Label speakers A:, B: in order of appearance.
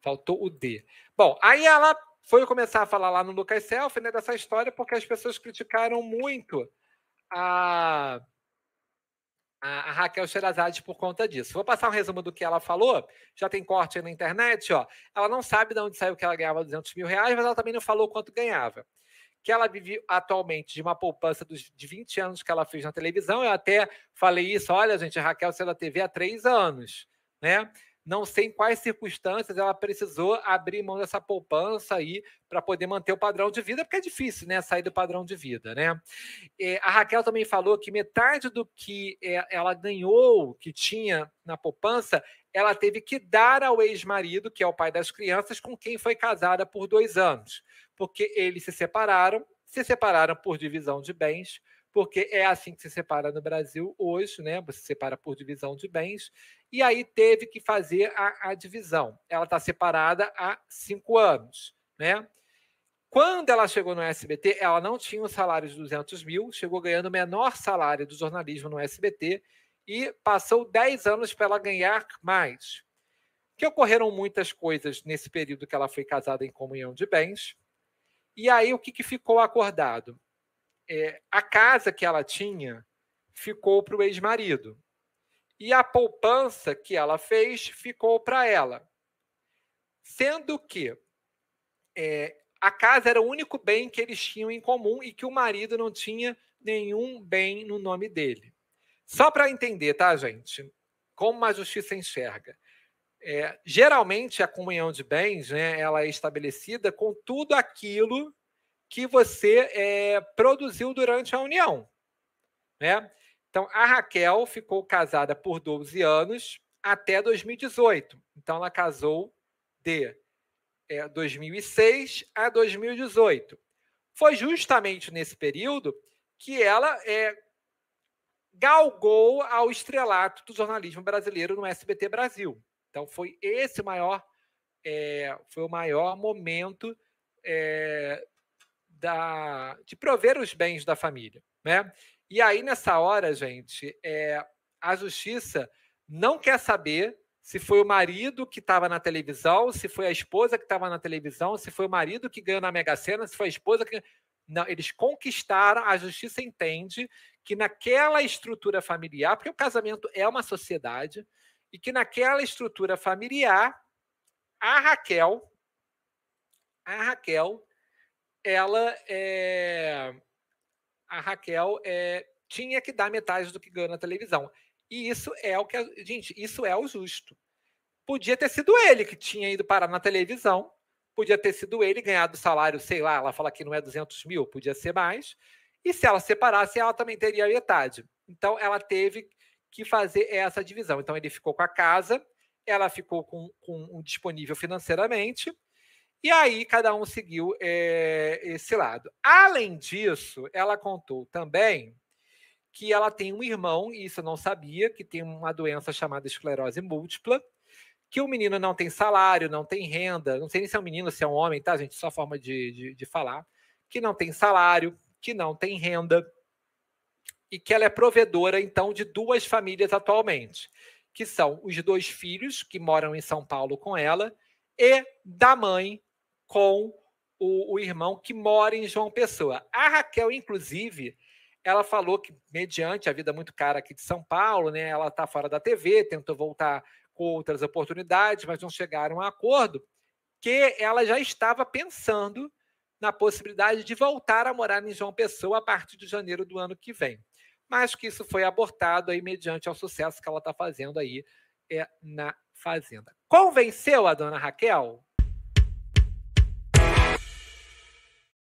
A: Faltou o D. Bom, aí ela foi começar a falar lá no Lucas Self, né, dessa história, porque as pessoas criticaram muito a, a, Raquel Sherazade por conta disso. Vou passar um resumo do que ela falou. Já tem corte aí na internet, ó. Ela não sabe de onde saiu que ela ganhava 200 mil reais, mas ela também não falou quanto ganhava. Que ela vive atualmente de uma poupança dos, de 20 anos que ela fez na televisão. Eu até falei isso, olha, gente, a Raquel saiu da TV há três anos, né? Não sei em quais circunstâncias ela precisou abrir mão dessa poupança aí para poder manter o padrão de vida, porque é difícil, né? Sair do padrão de vida, né? É, a Raquel também falou que metade do que é, ela ganhou, que tinha na poupança, ela teve que dar ao ex-marido, que é o pai das crianças, com quem foi casada por dois anos, porque eles se separaram, se separaram por divisão de bens porque é assim que se separa no Brasil hoje, né? Você separa por divisão de bens, e aí teve que fazer a, a divisão. Ela está separada há cinco anos, né? Quando ela chegou no SBT, ela não tinha um salário de 200 mil, chegou ganhando o menor salário do jornalismo no SBT e passou 10 anos para ela ganhar mais. Que ocorreram muitas coisas nesse período que ela foi casada em comunhão de bens. E aí, o que, que ficou acordado? é, a casa que ela tinha ficou para o ex-marido. E a poupança que ela fez ficou para ela. Sendo que é, a casa era o único bem que eles tinham em comum e que o marido não tinha nenhum bem no nome dele. Só para entender, tá, gente? Como a justiça enxerga. É, geralmente, a comunhão de bens né, ela é estabelecida com tudo aquilo que você é, produziu durante a união. Né? Então, a Raquel ficou casada por 12 anos até 2018. Então, ela casou de é, 2006 a 2018. Foi justamente nesse período que ela é, galgou ao estrelato do jornalismo brasileiro no SBT Brasil. Então, foi esse maior, é, foi o maior momento é, da, de prover os bens da família. Né? E aí, nessa hora, gente, é, a justiça não quer saber se foi o marido que estava na televisão, se foi a esposa que estava na televisão, se foi o marido que ganhou na Mega Sena, se foi a esposa que. Não, eles conquistaram, a justiça entende que naquela estrutura familiar, porque o casamento é uma sociedade, e que naquela estrutura familiar, a Raquel, a Raquel ela é, a Raquel é, tinha que dar metade do que ganha na televisão. E isso é o que a, gente, isso é o justo. Podia ter sido ele que tinha ido parar na televisão, podia ter sido ele ganhado o salário, sei lá, ela fala que não é 200 mil, podia ser mais. E se ela separasse, ela também teria metade. Então, ela teve que fazer essa divisão. Então, ele ficou com a casa, ela ficou com, com um disponível financeiramente, e aí cada um seguiu é, esse lado. Além disso, ela contou também que ela tem um irmão, e isso eu não sabia, que tem uma doença chamada esclerose múltipla, que o menino não tem salário, não tem renda, não sei nem se é um menino, se é um homem, tá, gente? Só forma de, de, de falar. Que não tem salário, que não tem renda, e que ela é provedora, então, de duas famílias atualmente, que são os dois filhos que moram em São Paulo com ela, e da mãe, com o, o, irmão que mora em João Pessoa. A Raquel, inclusive, ela falou que, mediante a vida muito cara aqui de São Paulo, né, ela está fora da TV, tentou voltar com outras oportunidades, mas não chegaram a acordo, que ela já estava pensando na possibilidade de voltar a morar em João Pessoa a partir de janeiro do ano que vem. Mas que isso foi abortado aí mediante ao sucesso que ela está fazendo aí é, na Fazenda. Convenceu a dona Raquel?